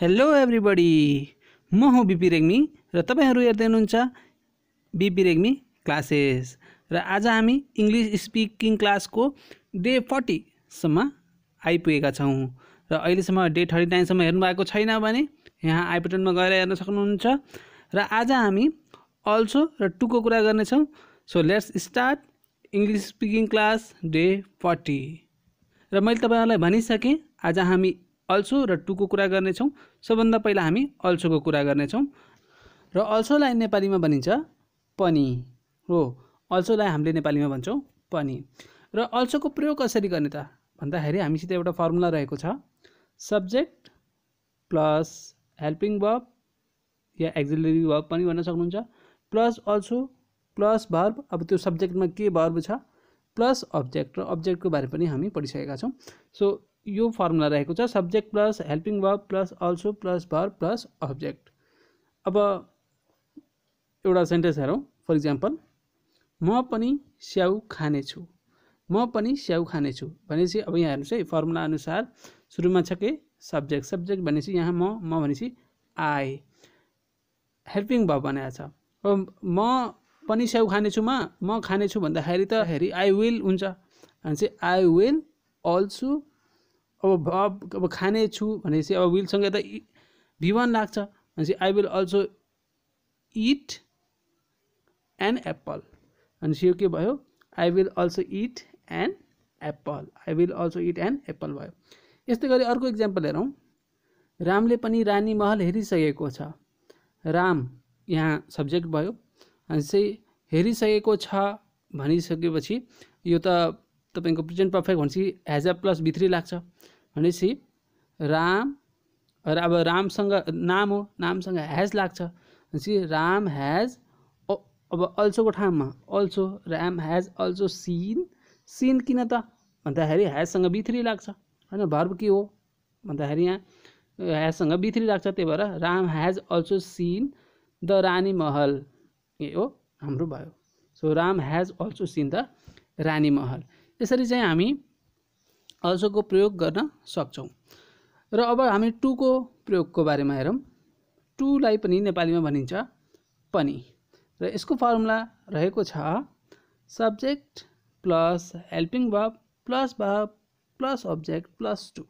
hello everybody म हौँ BP Regmi र तपाईँहरू हेर्दै हुनुहुन्छ बिपी रेग्मी क्लासेस र आज हामी इङ्ग्लिस स्पिकिङ क्लासको डे फोर्टीसम्म आइपुगेका छौँ र अहिलेसम्म डे थर्टी नाइनसम्म हेर्नु भएको छैन भने यहाँ आइपटनमा गएर हेर्न सक्नुहुन्छ र आज हामी अल्सो र टुको कुरा गर्नेछौँ so let's start English speaking class day forty र मैले तपाईँहरूलाई भनिसकेँ आज हामी अल्सो र टुको कुरा गर्नेछौँ सबभन्दा पहिला हामी अल्सोको कुरा गर्नेछौँ र अल्सोलाई नेपालीमा भनिन्छ पनि हो अल्सोलाई हामीले नेपालीमा भन्छौँ पनि र अल्सोको प्रयोग कसरी गर्ने त भन्दाखेरि हामीसित एउटा फर्मुला रहेको छ सब्जेक्ट प्लस हेल्पिङ भर्ब या एक्जिलरी भर्ब पनि भन्न सक्नुहुन्छ प्लस अल्सो प्लस भर्ब अब त्यो सब्जेक्टमा के भर्ब छ प्लस अब्जेक्ट र अब्जेक्टको बारे पनि हामी पढिसकेका छौँ सो यो फर्मुला रहेको छ subject plus helping verb plus also plus verb plus object अब एउटा सेन्टेन्स हेरौँ फर इक्जाम्पल म पनि स्याउ खानेछु म पनि स्याउ खानेछु भनेपछि अब यहाँ हेर्नुहोस् है फर्मुला अनुसार सुरुमा छ के सब्जेक्ट सब्जेक्ट भनेपछि यहाँ म म भनेपछि आई हेल्पिङ भर्ब भनेको छ अब म पनि स्याउ खानेछुमा म खानेछु भन्दाखेरि त हेरी आई विल हुन्छ भनेपछि आई विल अल्सो अब अब अब खानेछु भनेपछि अब विलसँग यता भी वान लाग्छ भनेपछि I will also eat an apple भनेपछि यो के भयो I will also eat an apple I will also eat an apple भयो यस्तै गरी अर्को इक्जाम्पल हेरौँ रामले पनि रानी महल हेरिसकेको छ राम यहाँ सब्जेक्ट भयो चाहिँ हेरिसकेको छ भनिसकेपछि यो त तपाईँको प्रेजेन्ट पर्फेक्ट भनेपछि हेज अ प्लस भित्री लाग्छ भनेपछि राम र अब रामसँग नाम हो नामसँग ह्याज लाग्छ भनेपछि राम ह्याज अब अल्सोको ठाउँमा also Ram has also seen seen किन त भन्दाखेरि ह्याजसँग बिथ्री लाग्छ होइन भर्ब के हो भन्दाखेरि यहाँ ह्याजसँग बिथ्री लाग्छ त्यही भएर Ram has also seen the Rani Mahal ए हो हाम्रो भयो so Ram has also seen the Rani Mahal यसरी चाहिँ हामी अल्सोको प्रयोग गर्न सक्छौँ र अब हामी टुको प्रयोगको बारेमा हेरौँ टुलाई पनि नेपालीमा भनिन्छ पनि र यसको फर्मुला रहेको छ subject plus helping verb plus verb plus object plus too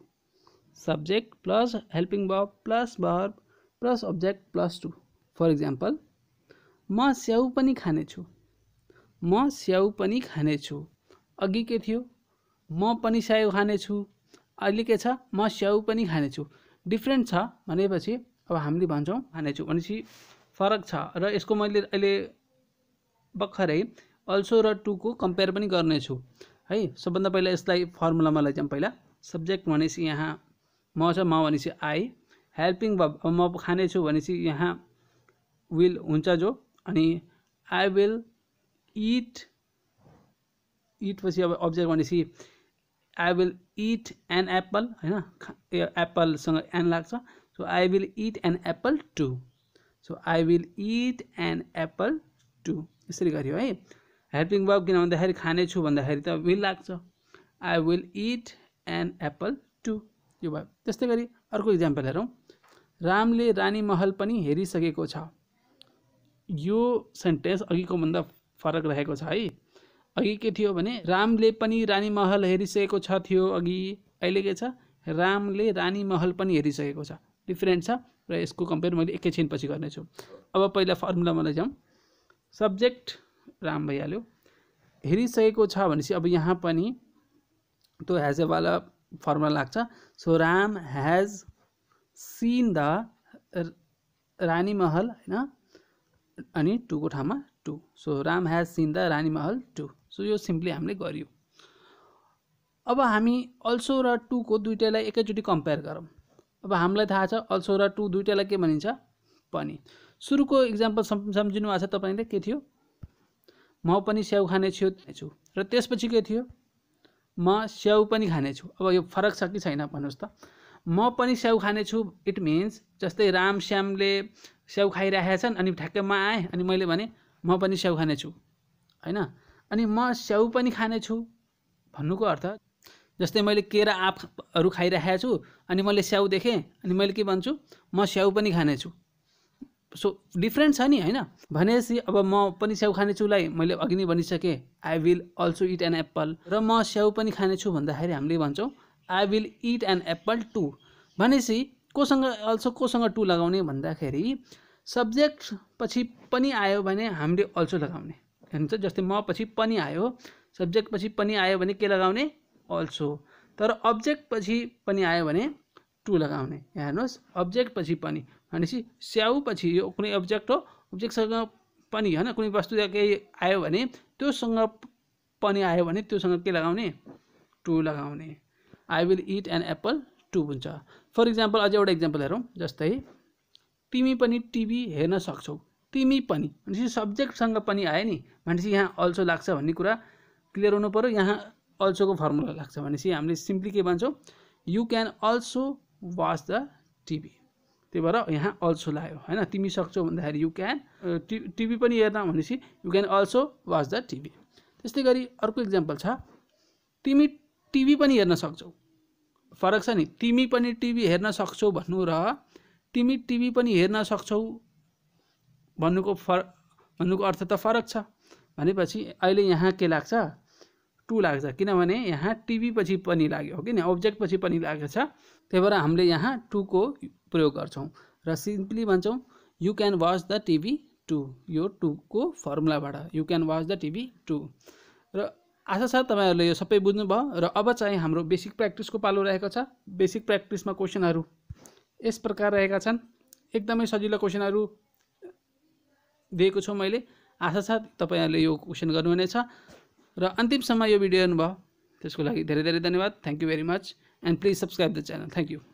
subject plus helping verb plus verb plus object plus too for example म स्याउ पनि खानेछु म स्याउ पनि खानेछु अघि के थियो म पनि स्याउ खानेछु अहिले के छ म स्याउ पनि खानेछु डिफ्रेन्ट छ भनेपछि अब हामीले भन्छौँ खानेछु भनेपछि फरक छ र यसको मैले अहिले भर्खरै अल्सो र टुको कम्पेयर पनि गर्नेछु है सबभन्दा पहिला यसलाई फर्मुलामा लैजाउँ पहिला सब्जेक्ट भनेपछि यहाँ म छ म भनेपछि आई हेल्पिङ भ म खानेछु भनेपछि यहाँ विल हुन्छ जो अनि आई विल इट इट पछि अब अब्जेक्ट भनेपछि I will eat an apple होइन एप्पलसँग एन लाग्छ so I will eat an apple too so I will eat an apple too यसरी गऱ्यो है हेल्पिङ बब किन भन्दाखेरि खानेछु भन्दाखेरि त विल लाग्छ I will eat an apple too यो भयो त्यस्तै गरी अर्को इक्जाम्पल हेरौँ रामले रानी महल पनि हेरिसकेको छ यो सेन्टेन्स अघिको भन्दा फरक रहेको छ है अघि के थियो भने रामले पनि रानी महल हेरिसकेको छ थियो अघि अहिले के छ रामले रानी महल पनि हेरिसकेको छ डिफ्रेन्ट छ र यसको कम्पेयर मैले एकैछिनपछि गर्नेछु अब पहिला फर्मुला फर्मुलामा जाउँ सब्जेक्ट राम भइहाल्यो हेरिसकेको छ भनेपछि अब यहाँ पनि त्यो वाला फर्मुला लाग्छ so Ram has seen the Rani Mahal होइन अनि टुको ठाउँमा too so Ram has seen the Rani Mahal too so यो सिम्पली हामीले गऱ्यौँ अब हामी अल्सो र टूको दुइटैलाई एकैचोटि कम्पेयर गरौँ अब हामीलाई थाहा छ अल्सो र टू दुइटैलाई के भनिन्छ पनि सुरुको इक्जाम्पल सम् सम्झिनु भएको छ तपाईँले के थियो म पनि स्याउ खाने छु छु र त्यसपछि के थियो म स्याउ पनि खानेछु अब यो फरक छ कि छैन भन्नुहोस् त म पनि स्याउ खानेछु इट मिन्स जस्तै राम श्यामले स्याउ खाइरहेका छन् अनि ठ्याक्कै म आएँ अनि मैले भने म पनि स्याउ खानेछु होइन अनि म स्याउ पनि खानेछु भन्नुको अर्थ जस्तै मैले केरा आँपहरू खाइराखेको छु अनि मैले स्याउ देखेँ अनि मैले के भन्छु म स्याउ पनि खानेछु सो डिफ्रेन्ट छ नि होइन भनेपछि अब म पनि स्याउ खानेछुलाई मैले अघि नै भनिसकेँ I will also eat an apple र म स्याउ पनि खानेछु भन्दाखेरि हामीले भन्छौँ I will eat an apple too भनेपछि कोसँग अल्सो कोसँग टु लगाउने भन्दाखेरि सब्जेक्ट पछि पनि आयो भने हामीले अल्सो लगाउने हुन्छ जस्तै म पछि पनि आयो सब्जेक्ट पछि पनि आयो भने के लगाउने अल्सो तर अब्जेक्ट पछि पनि आयो भने टु लगाउने हेर्नुहोस् अब्जेक्ट पछि पनि भनेपछि स्याउ पछि यो कुनै अब्जेक्ट हो अब्जेक्टसँग पनि होइन कुनै वस्तु केही आयो भने त्योसँग पनि आयो भने त्योसँग के लगाउने टु लगाउने I will eat an apple too हुन्छ फर इक्जाम्पल अझै एउटा इक्जाम्पल हेरौँ जस्तै तिमी पनि टिभी हेर्न सक्छौ तिमी पनि भनेपछि सब्जेक्टसँग पनि आयो नि भनेपछि यहाँ अल्सो लाग्छ भन्ने कुरा क्लियर हुनु पऱ्यो यहाँ अल्सोको फर्मुला लाग्छ भनेपछि हामीले सिम्पली के भन्छौँ you can also watch the TV त्यही भएर यहाँ अल्सो लायो होइन तिमी सक्छौ भन्दाखेरि यु क्यान टि टिभी पनि हेर्न भनेपछि you can also watch the TV त्यस्तै गरी अर्को इक्जाम्पल छ तिमी टिभी पनि हेर्न सक्छौ फरक छ नि तिमी पनि टिभी हेर्न सक्छौ भन्नु र तिमी टिभी पनि हेर्न सक्छौ भन्नुको फर भन्नुको अर्थ त फरक छ भनेपछि अहिले यहाँ के लाग्छ टु लाग्छ किनभने यहाँ टिभी पछि पनि लाग्यो हो नि अब्जेक्ट पछि पनि लागेछ छ त्यही भएर हामीले यहाँ टुको प्रयोग गर्छौँ र सिम्पली भन्छौँ you can watch the TV too यो टुको फर्मुलाबाट you can watch the TV too र आशा छ तपाईँहरूले यो सबै बुझ्नुभयो र अब चाहिँ हाम्रो बेसिक प्र्याक्टिसको पालो रहेको छ बेसिक प्र्याक्टिसमा क्वेसनहरू यस प्रकार रहेका छन् एकदमै सजिलो क्वेसनहरू दिएको छु मैले आशा छ तपाईँहरूले यो क्वेसन गर्नुहुनेछ र अन्तिमसम्म यो भिडियो हेर्नुभयो त्यसको लागि धेरै धेरै धन्यवाद thank you very much and please subscribe the channel thank you